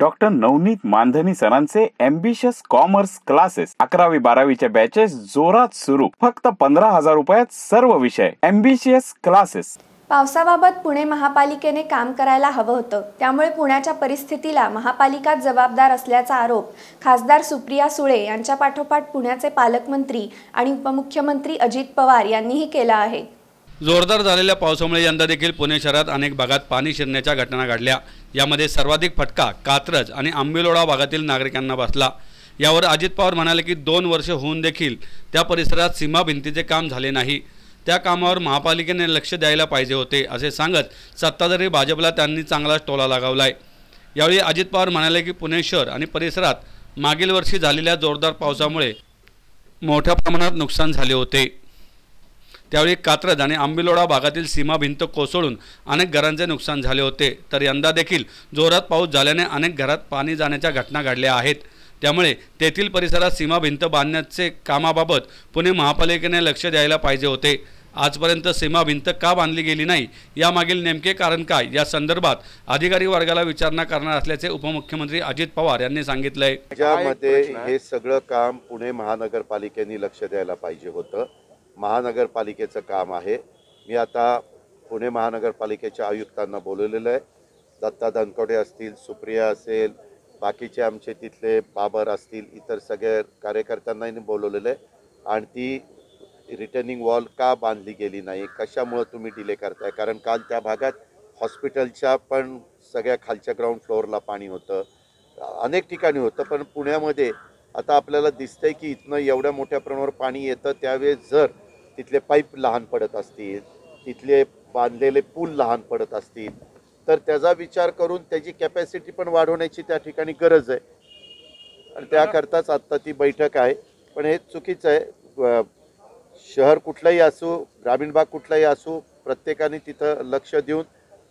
doctor Navneet Mandhani सरांचे ambitious commerce classes अकरावी बारावीच्या बॅचेस जोरात सुरू फक्त पंधरा हजार रुपयात सर्व विषय एम्बिशियस क्लासेस पावसाबाबत पुणे महापालिकेने काम करायला हवं होतं त्यामुळे पुण्याच्या परिस्थितीला महापालिका जबाबदार असल्याचा आरोप खासदार सुप्रिया सुळे यांच्या पाठोपाठ पुण्याचे पालकमंत्री आणि उपमुख्यमंत्री अजित पवार यांनीही केला आहे जोरदार झालेल्या पावसामुळे यंदा देखील पुणे शहरात अनेक भागात पाणी शिरण्याच्या घटना घडल्या यामध्ये सर्वाधिक फटका कात्रज आणि आंबेलोडा भागातील नागरिकांना बसला यावर अजित पवार म्हणाले की दोन वर्ष होऊन देखील त्या परिसरात सीमा भिंतीचे काम झाले नाही त्या कामावर महापालिकेने लक्ष द्यायला पाहिजे होते असे सांगत सत्ताधारी भाजपला त्यांनी चांगलाच टोला लागावला आहे यावेळी अजित पवार म्हणाले की पुणे शहर आणि परिसरात मागील वर्षी झालेल्या जोरदार पावसामुळे मोठ्या प्रमाणात नुकसान झाले होते त्यावेळी कात्रज आणि आंबिलोडा भागातील सीमा भिंत कोसळून अनेक घरांचे नुकसान झाले होते तर यंदा देखील जोरात पाऊस झाल्याने अनेक घरात पाणी जाण्याच्या घटना घडल्या आहेत त्यामुळे तेथील परिसरात सीमा भिंत बांधण्याचे कामाबाबत पुणे महापालिकेने लक्ष द्यायला पाहिजे होते आजपर्यंत सीमा भिंत का बांधली गेली नाही यामागील नेमके कारण काय या संदर्भात अधिकारी वर्गाला विचारणा करणार असल्याचे उपमुख्यमंत्री अजित पवार यांनी सांगितलंय त्यामध्ये हे सगळं काम पुणे महानगरपालिकेने लक्ष द्यायला पाहिजे होतं महानगरपालिकेचं काम आहे मी आता पुणे महानगरपालिकेच्या आयुक्तांना बोलवलेलं आहे दत्ता धनकोटे असतील सुप्रिया असेल बाकीचे आमचे तिथले बाबर असतील इतर सगळ्या कार्यकर्त्यांनाही बोलवलेलं आहे आणि ती रिटर्निंग वॉल का बांधली गेली नाही कशामुळं तुम्ही डिले करताय कारण काल त्या भागात हॉस्पिटलच्या पण सगळ्या खालच्या ग्राउंड फ्लोअरला पाणी होतं अनेक ठिकाणी होतं पण पुण्यामध्ये आता आपल्याला दिसतंय की इथनं एवढ्या मोठ्या प्रमाणावर पाणी येतं त्यावेळेस जर तिथले पाईप लहान पडत असतील तिथले बांधलेले पूल लहान पडत असतील तर त्याचा विचार करून त्याची कॅपॅसिटी पण वाढवण्याची त्या ठिकाणी गरज आहे आणि त्याकरताच आत्ता ती बैठक आहे पण हे चुकीचं आहे शहर कुठलाही असू ग्रामीण भाग कुठलाही असू प्रत्येकाने तिथं लक्ष देऊन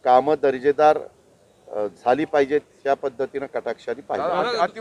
कामं दर्जेदार झाली पाहिजेत त्या पद्धतीनं कटाक्षाने पाहिजे